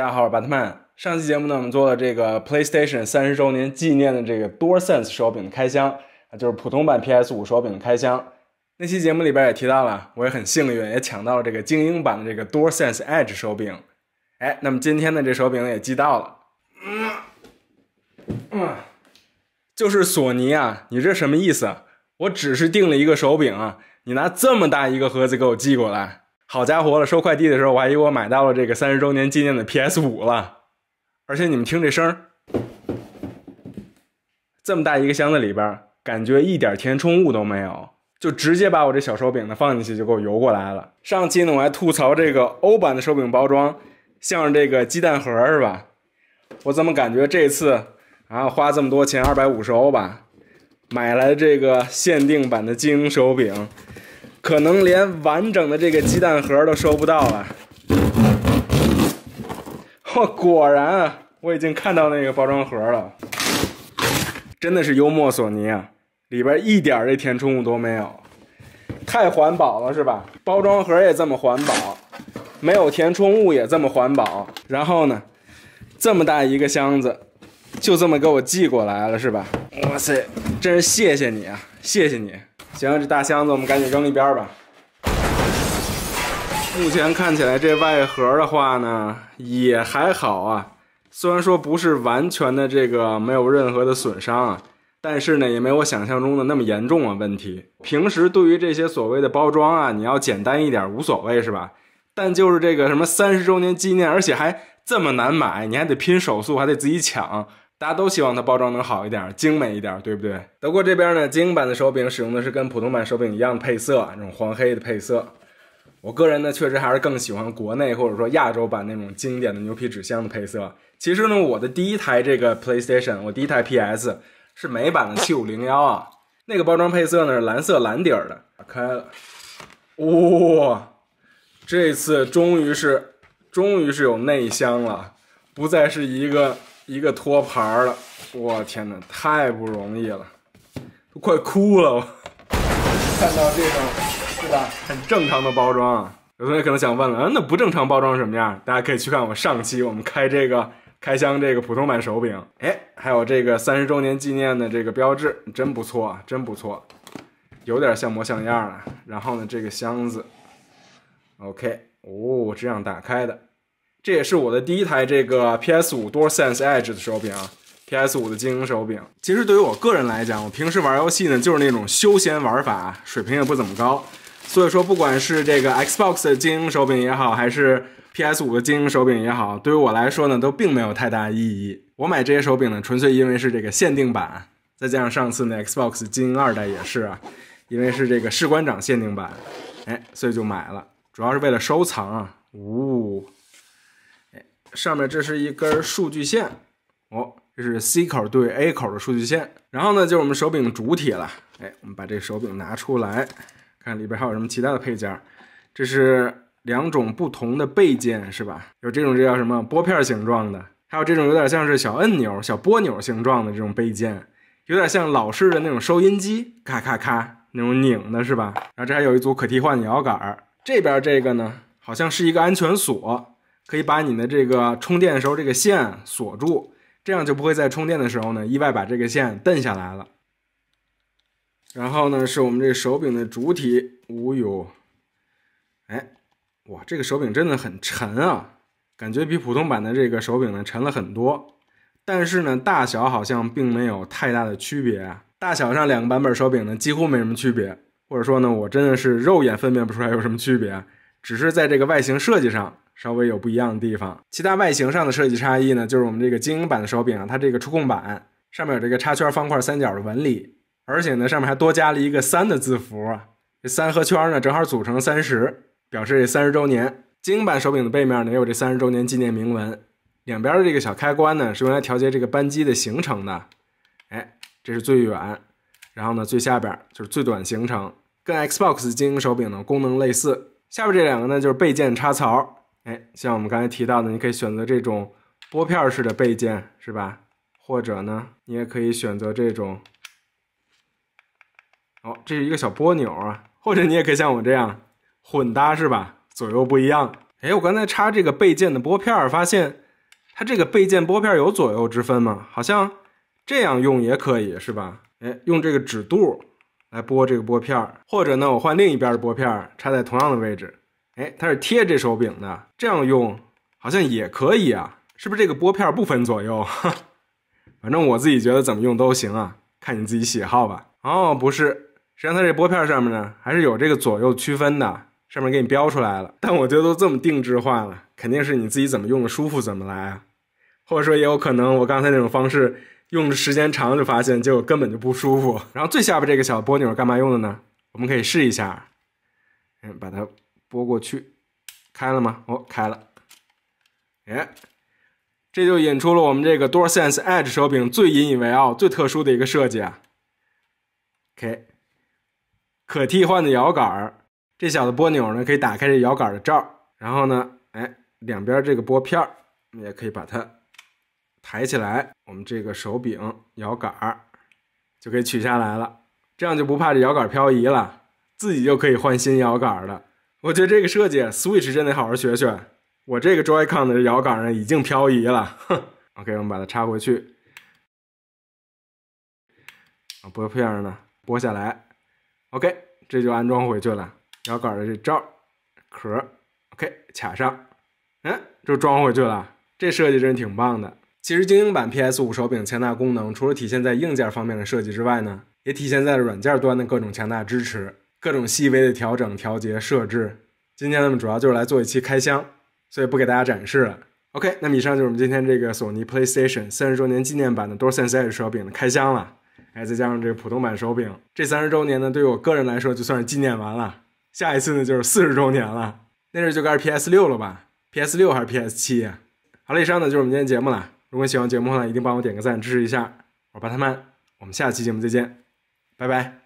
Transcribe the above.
大家好，我是巴特曼。上期节目呢，我们做了这个 PlayStation 三十周年纪念的这个 DualSense 手柄的开箱，啊，就是普通版 PS 五手柄的开箱。那期节目里边也提到了，我也很幸运，也抢到了这个精英版的这个 DualSense Edge 手柄。哎，那么今天的这手柄也寄到了。嗯，就是索尼啊，你这什么意思？我只是定了一个手柄啊，你拿这么大一个盒子给我寄过来？好家伙了！收快递的时候我还以为我买到了这个三十周年纪念的 PS 五了，而且你们听这声，这么大一个箱子里边，感觉一点填充物都没有，就直接把我这小手柄呢放进去就给我邮过来了。上期呢我还吐槽这个欧版的手柄包装像这个鸡蛋盒是吧？我怎么感觉这次啊花这么多钱二百五十欧吧，买来这个限定版的精英手柄。可能连完整的这个鸡蛋盒都收不到了。嚯，果然，啊，我已经看到那个包装盒了。真的是幽默索尼啊，里边一点这填充物都没有，太环保了是吧？包装盒也这么环保，没有填充物也这么环保。然后呢，这么大一个箱子，就这么给我寄过来了是吧？哇塞，真是谢谢你啊，谢谢你。行，这大箱子我们赶紧扔一边儿吧。目前看起来这外盒的话呢，也还好啊。虽然说不是完全的这个没有任何的损伤，啊，但是呢，也没我想象中的那么严重啊。问题，平时对于这些所谓的包装啊，你要简单一点无所谓是吧？但就是这个什么三十周年纪念，而且还这么难买，你还得拼手速，还得自己抢。大家都希望它包装能好一点，精美一点，对不对？德国这边呢，精英版的手柄使用的是跟普通版手柄一样的配色，那种黄黑的配色。我个人呢，确实还是更喜欢国内或者说亚洲版那种经典的牛皮纸箱的配色。其实呢，我的第一台这个 PlayStation，我第一台 PS 是美版的7501啊，那个包装配色呢是蓝色蓝底儿的。打开了，哇，这次终于是，终于是有内箱了，不再是一个。一个托盘了，我天哪，太不容易了，都快哭了。看到这种，对吧？很正常的包装。有同学可能想问了，嗯，那不正常包装什么样？大家可以去看我上期我们开这个开箱这个普通版手柄。哎，还有这个三十周年纪念的这个标志，真不错，真不错，有点像模像样了。然后呢，这个箱子，OK，哦，这样打开的。这也是我的第一台这个 PS5 DualSense Edge 的手柄啊，PS5 的精英手柄。其实对于我个人来讲，我平时玩游戏呢就是那种休闲玩法，水平也不怎么高，所以说不管是这个 Xbox 的精英手柄也好，还是 PS5 的精英手柄也好，对于我来说呢都并没有太大意义。我买这些手柄呢，纯粹因为是这个限定版，再加上上次那 Xbox 精英二代也是啊，因为是这个士官长限定版，哎，所以就买了，主要是为了收藏啊。呜。上面这是一根数据线，哦，这是 C 口对 A 口的数据线。然后呢，就是我们手柄主体了。哎，我们把这手柄拿出来，看里边还有什么其他的配件。这是两种不同的背件，是吧？有这种，这叫什么？拨片形状的，还有这种有点像是小按钮、小拨钮形状的这种背件，有点像老式的那种收音机，咔咔咔那种拧的是吧？然后这还有一组可替换的摇杆。这边这个呢，好像是一个安全锁。可以把你的这个充电的时候这个线锁住，这样就不会在充电的时候呢意外把这个线蹬下来了。然后呢，是我们这个手柄的主体，哦哟，哎，哇，这个手柄真的很沉啊，感觉比普通版的这个手柄呢沉了很多。但是呢，大小好像并没有太大的区别啊，大小上两个版本手柄呢几乎没什么区别，或者说呢，我真的是肉眼分辨不出来有什么区别，只是在这个外形设计上。稍微有不一样的地方，其他外形上的设计差异呢，就是我们这个精英版的手柄啊，它这个触控板上面有这个叉圈方块三角的纹理，而且呢上面还多加了一个三的字符，这三和圈呢正好组成三十，表示这三十周年。精英版手柄的背面呢也有这三十周年纪念铭文，两边的这个小开关呢是用来调节这个扳机的行程的，哎，这是最远，然后呢最下边就是最短行程，跟 Xbox 精英手柄呢功能类似。下边这两个呢就是背键插槽。哎，像我们刚才提到的，你可以选择这种拨片式的背键，是吧？或者呢，你也可以选择这种。哦，这是一个小拨钮啊。或者你也可以像我这样混搭，是吧？左右不一样。哎，我刚才插这个背键的拨片儿，发现它这个背键拨片有左右之分吗？好像这样用也可以，是吧？哎，用这个指肚来拨这个拨片儿，或者呢，我换另一边的拨片儿插在同样的位置。哎，它是贴这手柄的，这样用好像也可以啊，是不是这个拨片不分左右？反正我自己觉得怎么用都行啊，看你自己喜好吧。哦，不是，实际上它这拨片上面呢，还是有这个左右区分的，上面给你标出来了。但我觉得都这么定制化了，肯定是你自己怎么用的舒服怎么来啊。或者说也有可能，我刚才那种方式用的时间长就发现就根本就不舒服。然后最下边这个小拨钮干嘛用的呢？我们可以试一下，嗯，把它。拨过去，开了吗？哦，开了。哎，这就引出了我们这个 d o o r s e n s e Edge 手柄最引以为傲、最特殊的一个设计啊。OK，可替换的摇杆儿，这小的拨钮呢可以打开这摇杆的罩儿，然后呢，哎，两边这个拨片儿，我们也可以把它抬起来，我们这个手柄摇杆儿就可以取下来了，这样就不怕这摇杆漂移了，自己就可以换新摇杆儿了。我觉得这个设计 Switch 真得好好学学。我这个 JoyCon 的摇杆上已经漂移了，哼。OK，我们把它插回去。啊，拨片呢？拨下来。OK，这就安装回去了。摇杆的这罩壳，OK，卡上。嗯，就装回去了。这设计真是挺棒的。其实，精英版 PS5 手柄强大功能，除了体现在硬件方面的设计之外呢，也体现在软件端的各种强大支持。各种细微的调整、调节、设置，今天呢，主要就是来做一期开箱，所以不给大家展示了。OK，那么以上就是我们今天这个索尼 PlayStation 三十周年纪念版的 d o r s e n s e 手柄的开箱了。哎，再加上这个普通版手柄，这三十周年呢，对于我个人来说就算是纪念完了。下一次呢，就是四十周年了，那阵就该是 PS 六了吧？PS 六还是 PS 七？好了，以上呢就是我们今天节目了。如果喜欢节目呢，一定帮我点个赞支持一下。我是巴特曼，我们下期节目再见，拜拜。